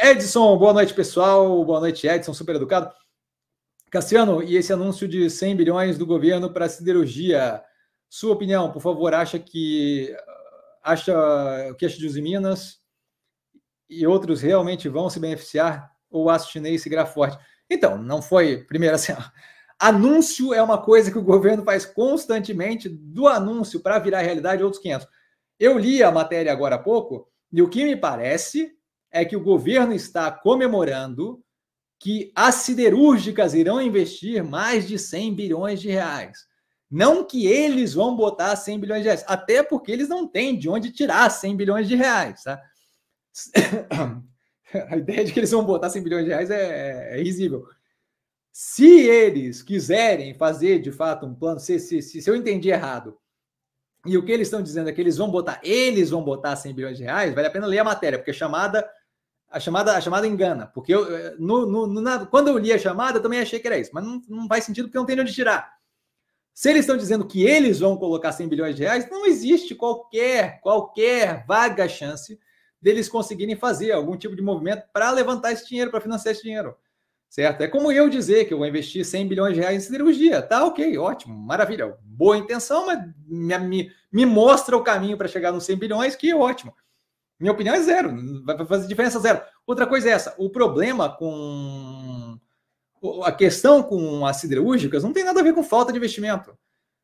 Edson, boa noite, pessoal. Boa noite, Edson, super educado. Cassiano, e esse anúncio de 100 bilhões do governo para siderurgia? Sua opinião, por favor, acha que acha o que acha de Minas e outros realmente vão se beneficiar ou aço chinês seguirá forte? Então, não foi, primeiro assim, anúncio é uma coisa que o governo faz constantemente, do anúncio para virar realidade outros 500. Eu li a matéria agora há pouco e o que me parece é que o governo está comemorando que as siderúrgicas irão investir mais de 100 bilhões de reais. Não que eles vão botar 100 bilhões de reais, até porque eles não têm de onde tirar 100 bilhões de reais. Tá? A ideia de que eles vão botar 100 bilhões de reais é, é, é, risível. Se eles quiserem fazer de fato um plano, se, se, se, se eu entendi errado, e o que eles estão dizendo é que eles vão botar, eles vão botar 100 bilhões de reais, vale a pena ler a matéria, porque é chamada a chamada, a chamada engana, porque eu, eh, no, no, no na, quando eu li a chamada, eu também achei que era isso, mas não, não faz sentido porque não tem de onde tirar. Se eles estão dizendo que eles vão colocar 100 bilhões de reais, não existe qualquer, qualquer vaga chance deles conseguirem fazer algum tipo de movimento para levantar esse dinheiro, para financiar esse dinheiro. Certo? É como eu dizer que eu vou investir 100 bilhões de reais em cirurgia. Tá ok, ótimo, maravilha. Boa intenção, mas me, me, me mostra o caminho para chegar nos 100 bilhões, que ótimo. Minha opinião é zero, vai fazer diferença zero. Outra coisa é essa: o problema com. A questão com as siderúrgicas não tem nada a ver com falta de investimento.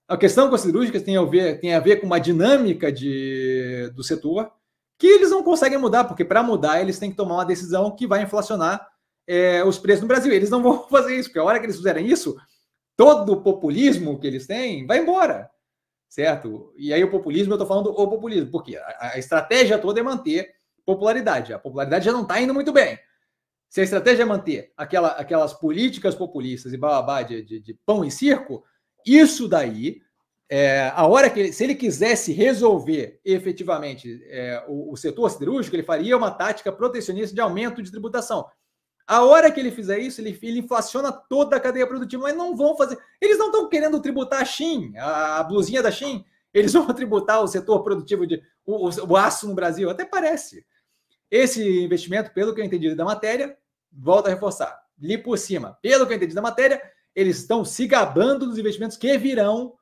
A questão com as siderúrgicas tem a ver, tem a ver com uma dinâmica de, do setor que eles não conseguem mudar, porque para mudar eles têm que tomar uma decisão que vai inflacionar é, os preços no Brasil. Eles não vão fazer isso, porque a hora que eles fizerem isso, todo o populismo que eles têm vai embora certo? E aí o populismo, eu estou falando o populismo, porque a, a, estratégia toda é manter popularidade. A popularidade já não está indo muito bem. Se a estratégia é manter aquela, aquelas políticas populistas e bababá de, de, de pão e circo, isso daí, é, a hora que ele, se ele quisesse resolver efetivamente é, o, o setor siderúrgico, ele faria uma tática protecionista de aumento de tributação. A hora que ele fizer isso, ele, ele inflaciona toda a cadeia produtiva, mas não vão fazer. Eles não estão querendo tributar a Shin, a, a blusinha da Shin. Eles vão tributar o setor produtivo de o, o, o aço no Brasil, até parece. Esse investimento, pelo que eu entendi da matéria, volta a reforçar, li por cima. Pelo que eu entendi da matéria, eles estão se gabando dos investimentos que virão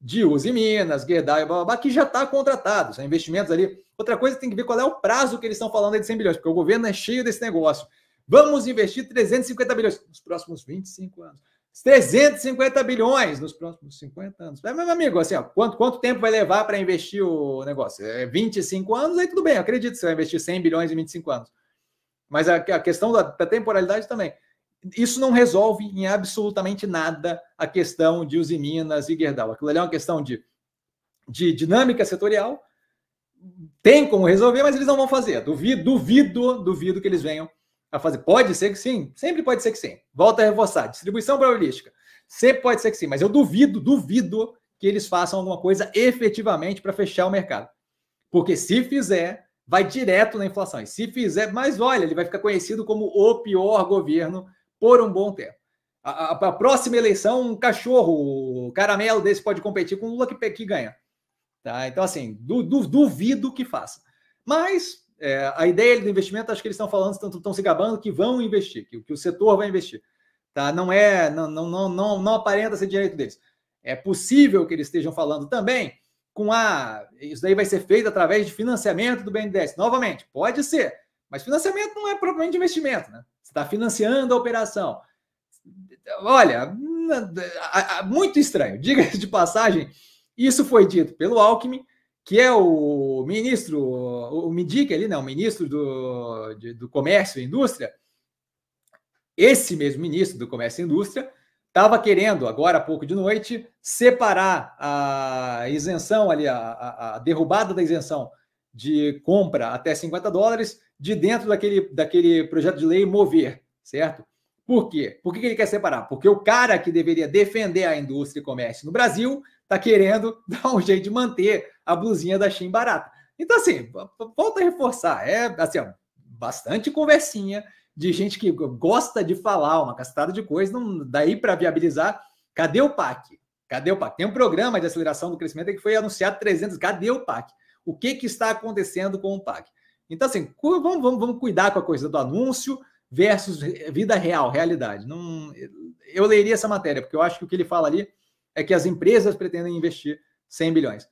de Uzi Minas, Gerdau e blá, blá, blá que já está contratado. São investimentos ali. Outra coisa tem que ver qual é o prazo que eles estão falando aí de 100 bilhões, porque o governo é cheio desse negócio. Vamos investir 350 bilhões nos próximos 25 anos. 350 bilhões nos próximos 50 anos. Mas, meu amigo, assim, ó, quanto, quanto tempo vai levar para investir o negócio? É 25 anos, aí tudo bem, acredito, você vai investir 100 bilhões em 25 anos. Mas a, a questão da, da temporalidade também. Isso não resolve em absolutamente nada a questão de Usiminas e Gerdau. Aquilo ali é uma questão de, de dinâmica setorial. Tem como resolver, mas eles não vão fazer. Duvido, duvido, duvido que eles venham a fazer? Pode ser que sim, sempre pode ser que sim. Volta a reforçar, distribuição probabilística, sempre pode ser que sim, mas eu duvido, duvido que eles façam alguma coisa efetivamente para fechar o mercado. Porque se fizer, vai direto na inflação. E se fizer, mas olha, ele vai ficar conhecido como o pior governo por um bom tempo. A, a, a próxima eleição, um cachorro, um caramelo desse pode competir com o Lula que, que ganha. Tá? Então, assim, du, du, duvido que faça. Mas é, a ideia do investimento, acho que eles estão falando, estão, estão se gabando que vão investir, que, que o setor vai investir. Tá? Não é, não, não, não, não, não aparenta ser direito deles. É possível que eles estejam falando também com a. Ah, isso daí vai ser feito através de financiamento do BNDES. Novamente, pode ser, mas financiamento não é propriamente investimento, né? Você está financiando a operação. Olha, muito estranho. Diga de passagem, isso foi dito pelo Alckmin, que é o ministro o, o Mindic ali, né, o ministro do, de, do Comércio e Indústria, esse mesmo ministro do Comércio e Indústria estava querendo, agora há pouco de noite, separar a isenção ali, a, a, a derrubada da isenção de compra até 50 dólares de dentro daquele, daquele projeto de lei mover, certo? Por quê? Por que ele quer separar? Porque o cara que deveria defender a indústria e comércio no Brasil está querendo dar um jeito de manter a blusinha da Shein barata. Então, assim, volta a reforçar, é assim, ó, bastante conversinha de gente que gosta de falar uma castada de coisa, não, daí para viabilizar, cadê o PAC? Cadê o PAC? Tem um programa de aceleração do crescimento que foi anunciado 300, cadê o PAC? O que, que está acontecendo com o PAC? Então, assim, vamos, vamos, vamos cuidar com a coisa do anúncio versus vida real, realidade. Não, eu leria essa matéria, porque eu acho que o que ele fala ali é que as empresas pretendem investir 100 bilhões.